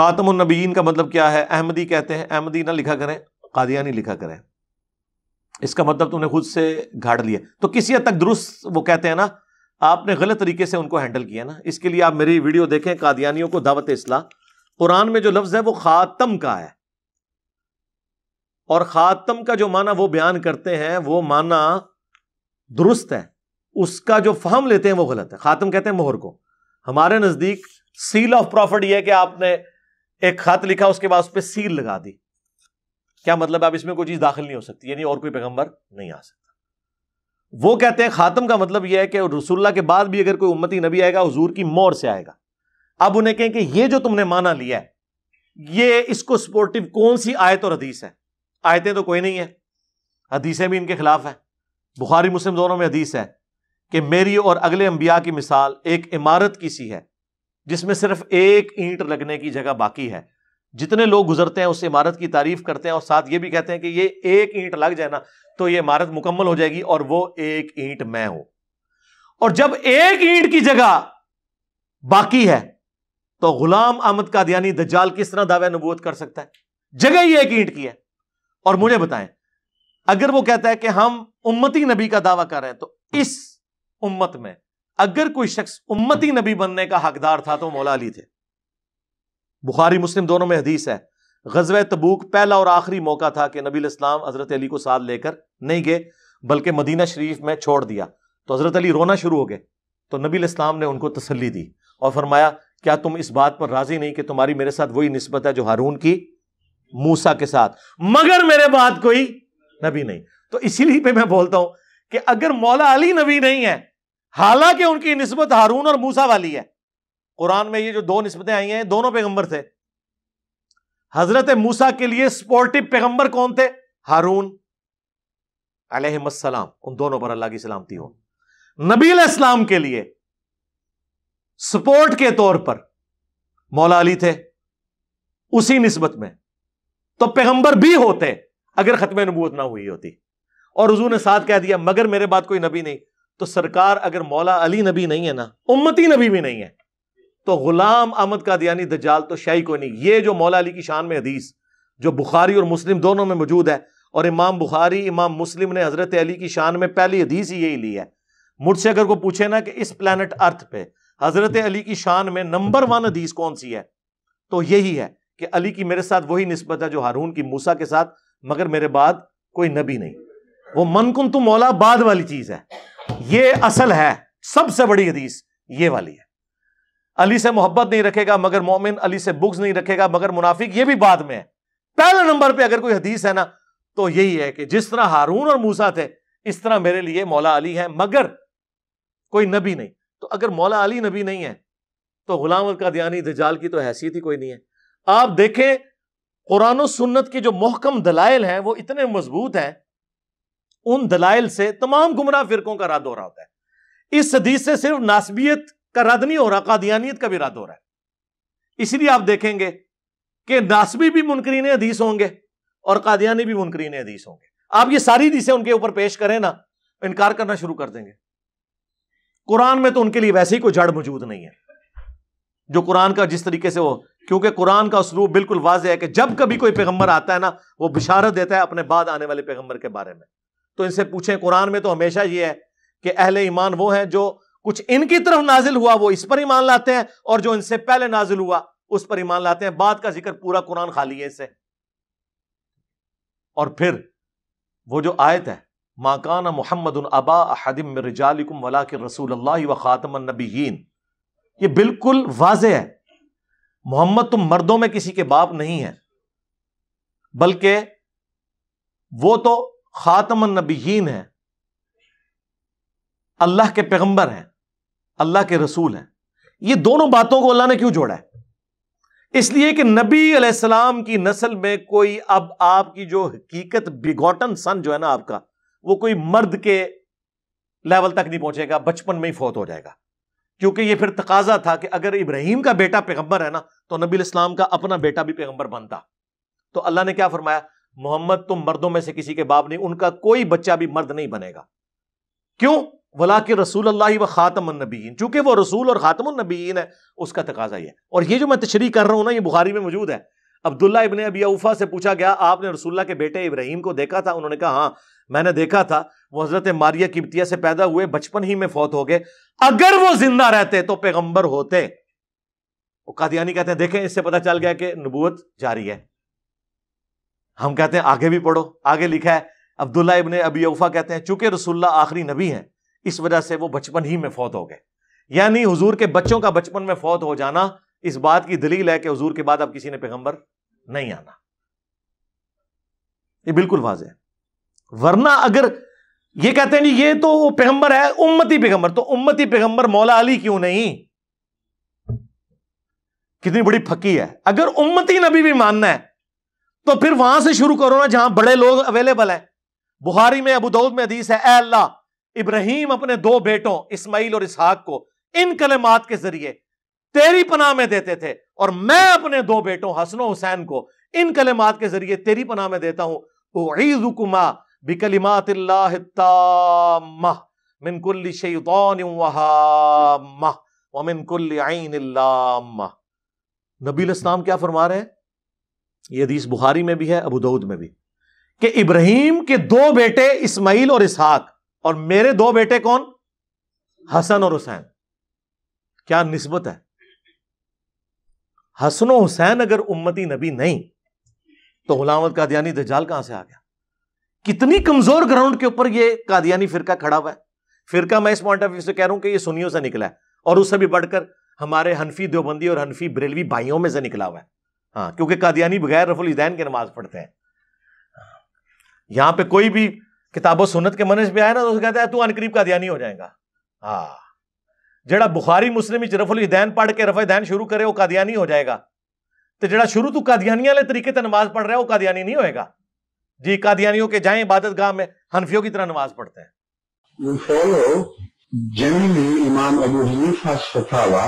खातम नबीन का मतलब क्या है अहमदी कहते हैं अहमदी ना लिखा करें कादियानी लिखा करें इसका मतलब तुमने खुद से घाट लिया तो किसी हद तक दुरुस्त वो कहते हैं ना आपने गलत तरीके से उनको हैंडल किया ना इसके लिए आप मेरी वीडियो देखें कादियानियों को दावत इसलाह कुरान में जो लफ्ज़ है वो ख़ातम का है और ख़ातम का जो माना वो बयान करते हैं वो माना दुरुस्त है उसका जो फहम लेते हैं वो गलत है ख़ातम कहते हैं मोहर को हमारे नज़दीक सील ऑफ प्रॉफिट यह है कि आपने एक खत लिखा उसके बाद उस पर सील लगा दी क्या मतलब अब इसमें कोई चीज दाखिल नहीं हो सकती यानी और कोई पैगंबर नहीं आ सकता वो कहते हैं खातम का मतलब यह है कि रसुल्ला के बाद भी अगर कोई उम्मती नबी आएगा हजूर की मोर से आएगा अब उन्हें कहें कि ये जो तुमने माना लिया है ये इसको सपोर्टिव कौन सी आयत और हदीस है आयतें तो कोई नहीं है हदीसें भी इनके खिलाफ है बुखारी मुस्लिम दोनों में हदीस है कि मेरी और अगले अंबिया की मिसाल एक इमारत की सी है जिसमें सिर्फ एक ईंट लगने की जगह बाकी है जितने लोग गुजरते हैं उस इमारत की तारीफ करते हैं और साथ ये भी कहते हैं कि ये एक ईंट लग जाए ना तो ये इमारत मुकम्मल हो जाएगी और वो एक ईंट मैं हूं और जब एक ईंट की जगह बाकी है तो गुलाम अहमद का दयानी दज्जाल किस तरह दावे नबूत कर सकता है जगह ही एक ईंट की है और मुझे बताएं अगर वो कहता है कि हम उम्मती नबी का दावा कर रहे हैं तो इस उम्मत में अगर कोई शख्स उम्मती नबी बनने का हकदार था तो मौला अली थे बुखारी मुस्लिम दोनों में हदीस है गजब तबूक पहला और आखिरी मौका था कि नबी इस्लाम हजरत अली को साथ लेकर नहीं गए बल्कि मदीना शरीफ में छोड़ दिया तो हजरत अली रोना शुरू हो गए तो नबी इस्लाम ने उनको तसली दी और फरमाया क्या तुम इस बात पर राजी नहीं कि तुम्हारी मेरे साथ वही नस्बत है जो हारून की मूसा के साथ मगर मेरे बात कोई नबी नहीं तो इसीलिए मैं बोलता हूं कि अगर मौला अली नबी नहीं है हालांकि उनकी नस्बत हारून और मूसा वाली है कुरान में ये जो दो नस्बतें आई हैं दोनों पैगंबर थे हजरत मूसा के लिए स्पोर्टिव पैगंबर कौन थे हारून अलहमसलाम उन दोनों पर अल्लाह की सलामती हो नबी इस्लाम के लिए सपोर्ट के तौर पर मौला अली थे उसी नस्बत में तो पैगंबर भी होते अगर खत्म नबूत ना हुई होती और हजू ने साथ कह दिया मगर मेरे बात कोई नबी नहीं तो सरकार अगर मौला अली नबी नहीं है ना उम्मती नबी भी नहीं है तो गुलाम अहमद कादियानी दजाल तो शाही कोई नहीं ये जो मौला अली की शान में हदीस जो बुखारी और मुस्लिम दोनों में मौजूद है और इमाम बुखारी इमाम मुस्लिम ने हजरत अली की शान में पहली हदीस ही यही ली है मुझसे अगर को पूछे ना कि इस प्लानट अर्थ पे हजरत अली की शान में नंबर वन हदीस कौन सी है तो यही है कि अली की मेरे साथ वही नस्बत है जो हारून की मूसा के साथ मगर मेरे बाद कोई नबी नहीं वो मन तो मौला बाद वाली चीज है ये असल है सबसे बड़ी हदीस ये वाली है अली से मोहब्बत नहीं रखेगा मगर मोमिन अली से बुक्स नहीं रखेगा मगर मुनाफिक ये भी बाद में है पहले नंबर पे अगर कोई हदीस है ना तो यही है कि जिस तरह हारून और मूसा थे इस तरह मेरे लिए मौला अली है मगर कोई नबी नहीं तो अगर मौला अली नबी नहीं है तो गुलाम दयानी दजाल की तो हैसियत ही कोई नहीं है आप देखें कुरान सुन्नत की जो मोहकम दलाइल हैं वो इतने मजबूत हैं उन दलाइल से तमाम गुमराह फिरकों का रद्द हो रहा होता है इस हदीस से सिर्फ नासबियत का रद्द नहीं हो रहा कादियानियत का भी रद्द हो रहा है इसलिए आप देखेंगे कि नासबी भी मुनकरीन हदीस होंगे और कादियानी भी मुनकरीन हदीस होंगे आप ये सारी हदीसें उनके ऊपर पेश करें ना तो इनकार करना शुरू कर देंगे कुरान में तो उनके लिए वैसे ही कोई जड़ मौजूद नहीं है जो कुरान का जिस तरीके से वो क्योंकि कुरान का उसलूब बिल्कुल वाज है कि जब कभी कोई पैगंबर आता है ना वो बिशारत देता है अपने बाद आने वाले पैगंबर के बारे में तो इनसे पूछें कुरान में तो हमेशा ये है कि अहले ईमान वो हैं जो कुछ इनकी तरफ नाजिल हुआ वो इस पर ईमान लाते हैं और जो इनसे पहले नाजिल हुआ उस पर ईमान लाते हैं बाद का जिक्र पूरा कुरान खाली है इससे और फिर वो जो आयत है माकाना मोहम्मद अबा हदिम रिजालिकुम वला के रसूल अल्लाह व ख़ातम नबीन ये बिल्कुल वाज है मोहम्मद तुम तो मर्दों में किसी के बाप नहीं है बल्कि वो तो ख़ातमन नबीन है अल्लाह के पैगंबर हैं अल्लाह के रसूल हैं ये दोनों बातों को अल्लाह ने क्यों जोड़ा है इसलिए कि नबी अलैहिस्सलाम की नस्ल में कोई अब आपकी जो हकीकत बिगोटन सन जो है ना आपका वो कोई मर्द के लेवल तक नहीं पहुंचेगा बचपन में ही फौत हो जाएगा क्योंकि ये फिर तकाजा था कि अगर इब्राहिम का बेटा पैगंबर है ना तो नबी इस्लाम का अपना बेटा भी पैगंबर बनता तो अल्लाह ने क्या फरमाया मोहम्मद तुम तो मर्दों में से किसी के बाप नहीं उनका कोई बच्चा भी मर्द नहीं बनेगा क्यों वला के रसूल अल्लाह व ख़ातमनबीन चूंकि वो रसूल और ख़ातमनबीन है उसका तकाजा है और ये जो मैं तशरी कर रहा हूं ना ये बुखारी में मौजूद है अब्दुल्ला इबन अबी उफ़ा से पूछा गया आपने रसूल्ला के बेटे इब्राहिम को देखा था उन्होंने कहा हाँ मैंने देखा था वो हज़रत मारिया किबतिया से पैदा हुए बचपन ही में फौत हो गए अगर वो जिंदा रहते तो पैगम्बर होते कादियानी कहते हैं देखें इससे पता चल गया कि नबूत जारी है हम कहते हैं आगे भी पढ़ो आगे लिखा है अब्दुल्ला इबन अबी यूफा कहते हैं चूंकि रसुल्ला आखिरी नबी हैं इस वजह से वो बचपन ही में फौत हो गए यानी हुजूर के बच्चों का बचपन में फौत हो जाना इस बात की दलील है कि हुजूर के बाद अब किसी ने पैगंबर नहीं आना ये बिल्कुल वाज है वरना अगर ये कहते हैं जी ये तो पैगंबर है उम्मती पैगंबर तो उम्मती पैगंबर मौला अली क्यों नहीं कितनी बड़ी फकी है अगर उम्मती नबी भी मानना है तो फिर वहां से शुरू करो ना जहां बड़े लोग अवेलेबल हैं बुहारी में अबू दाऊद में हदीस है ए अल्लाह इब्राहिम अपने दो बेटों इस्माइल और इसहाक को इन कलेमात के जरिए तेरी पनाह में देते थे और मैं अपने दो बेटों हसन हुसैन को इन कलेमात के जरिए तेरी पनाह में देता हूं उईजुकुमा बिकलिमात मिनकुल्ली शैतान वहा मिनकुल्ली आइन नबी इस्लाम क्या फरमा रहे हैं ये हदीस बुखारी में भी है अबू दाऊद में भी कि इब्राहिम के दो बेटे इस्माइल और इसहाक और मेरे दो बेटे कौन हसन और हुसैन क्या निस्बत है हसन हुसैन अगर उम्मती नबी नहीं तो गुलामत कादियानी दजाल कहां से आ गया कितनी कमजोर ग्राउंड के ऊपर ये कादियानी फिरका खड़ा हुआ है फिरका मैं इस पॉइंट ऑफ व्यू से कह रहा हूं कि ये सुनियों से निकला है और उससे भी बढ़कर हमारे हनफी देवबंदी और हनफी बरेलवी भाइयों में से निकला हुआ है हाँ क्योंकि कादियानी बगैर रफुल इजैन की नमाज पढ़ते हैं यहां पे कोई भी किताबो सुन्नत के मनज पे आया ना तो उसे कहता है तू अनकरीब कादियानी हो जाएगा हाँ जेड़ा बुखारी मुस्लिम रफुल इजैन पढ़ के रफा दैन शुरू करे वो कादियानी हो जाएगा तो जरा शुरू तू कादियानी वाले तरीके से नमाज पढ़ रहे है कादियानी नहीं होएगा जी कादियानियों के जाए इबादत गाह में हनफियों की तरह नमाज पढ़ते हैं फॉलो इमाम अबू हनीफा सफावा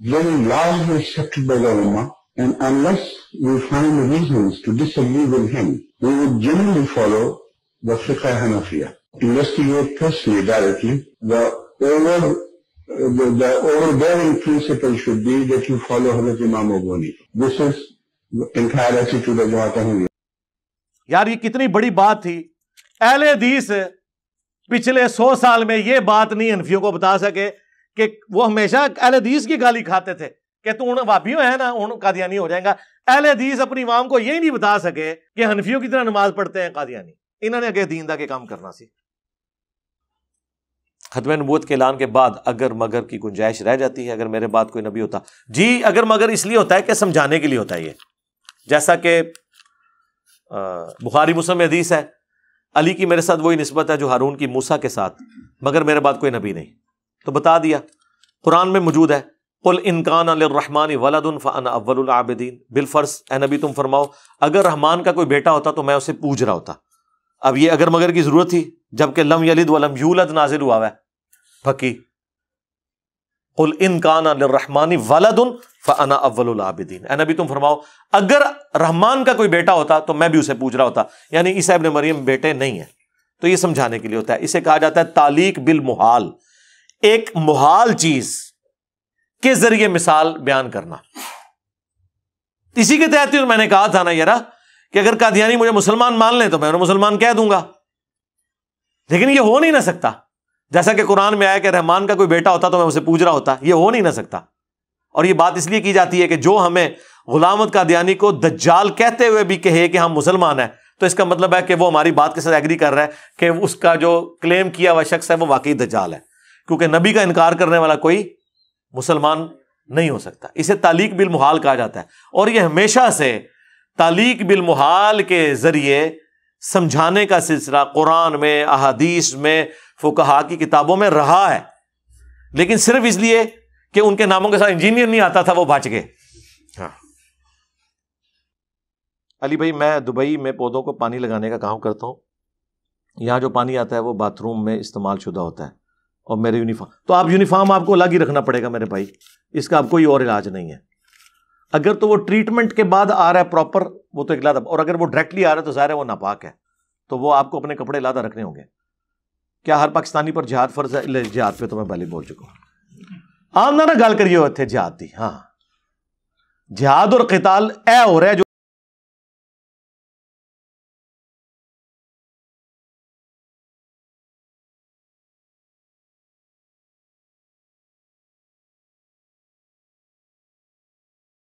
very largely accepted by the ulama, and unless we find reasons to disagree with him, we would generally follow the fiqh Hanafiya. Investigate personally directly. The over the, the overbearing principle should be that you follow Hazrat Imam Abu This is the entire attitude of Jawata यार ये कितनी बड़ी बात थी अहले दीस पिछले सौ साल में ये बात नहीं हनफियों को बता सके कि वो हमेशा अहल हदीस की गाली खाते थे कि तू उन वापियों है ना उन कादियानी हो जाएगा अहल हदीस अपनी इमाम को यही नहीं बता सके कि हनफियों की तरह नमाज पढ़ते हैं कादियानी इन्होंने अगे दीन के काम करना सी खत्म नबूत के ऐलान के बाद अगर मगर की गुंजाइश रह जाती है अगर मेरे बाद कोई नबी होता जी अगर मगर इसलिए होता है कि समझाने के लिए होता है ये जैसा कि बुखारी मुसम हदीस है अली की मेरे साथ वही नस्बत है जो हारून की मूसा के साथ मगर मेरे बाद कोई नबी नहीं तो बता दिया कुरान में मौजूद है कुल इनकान अलरहमान वलदन फ़न अव्वलआबदीन बिलफर्स ए नबी तुम फरमाओ अगर रहमान का कोई बेटा होता तो मैं उसे पूछ रहा होता अब ये अगर मगर की ज़रूरत थी जबकि लम यलिद वलम यूलद नाजिल हुआ है फकी पुल इनकान अलरहमानी वलदन फ़न अव्वलआबदीन ए नबी तुम फरमाओ अगर रहमान का कोई बेटा होता तो मैं भी उसे पूछ रहा होता यानी ईसा इबन मरियम बेटे नहीं है तो ये समझाने के लिए होता है इसे कहा जाता है तालीक बिल मुहाल एक मुहाल चीज के जरिए मिसाल बयान करना इसी के तहत ही तो मैंने कहा था ना यारा कि अगर कादियानी मुझे मुसलमान मान ले तो मैं उन्हें मुसलमान कह दूंगा लेकिन यह हो नहीं ना सकता जैसा कि कुरान में आया कि रहमान का कोई बेटा होता तो मैं उसे पूज रहा होता यह हो नहीं ना सकता और यह बात इसलिए की जाती है कि जो हमें गुलामद कादियानी को दज्जाल कहते हुए भी कहे कि हम मुसलमान हैं तो इसका मतलब है कि वो हमारी बात के साथ एग्री कर रहा है कि उसका जो क्लेम किया हुआ शख्स है वो वाकई दज्जाल है क्योंकि नबी का इनकार करने वाला कोई मुसलमान नहीं हो सकता इसे तालीक बिल मुहाल कहा जाता है और यह हमेशा से तालीक बिल मुहाल के ज़रिए समझाने का सिलसिला कुरान में अहादीस में फुकहा की किताबों में रहा है लेकिन सिर्फ इसलिए कि उनके नामों के साथ इंजीनियर नहीं आता था वो भाज गए हाँ अली भाई मैं दुबई में पौधों को पानी लगाने का काम करता हूं यहां जो पानी आता है वो बाथरूम में इस्तेमाल शुदा होता है और मेरे यूनिफॉर्म तो आप यूनिफॉर्म आपको अलग ही रखना पड़ेगा मेरे भाई इसका आप कोई और इलाज नहीं है अगर तो वो ट्रीटमेंट के बाद आ रहा है प्रॉपर वो तो एक लादा और अगर वो डायरेक्टली आ रहा है तो ज़ाहिर है वो नापाक है तो वो आपको अपने कपड़े लादा रखने होंगे क्या हर पाकिस्तानी पर जिहाद फर्ज है जिहाद पे तो मैं पहले बोल चुका हूँ आम ना गल करिए थे जिहाद की हाँ जिहाद और कताल ए हो रहा है जो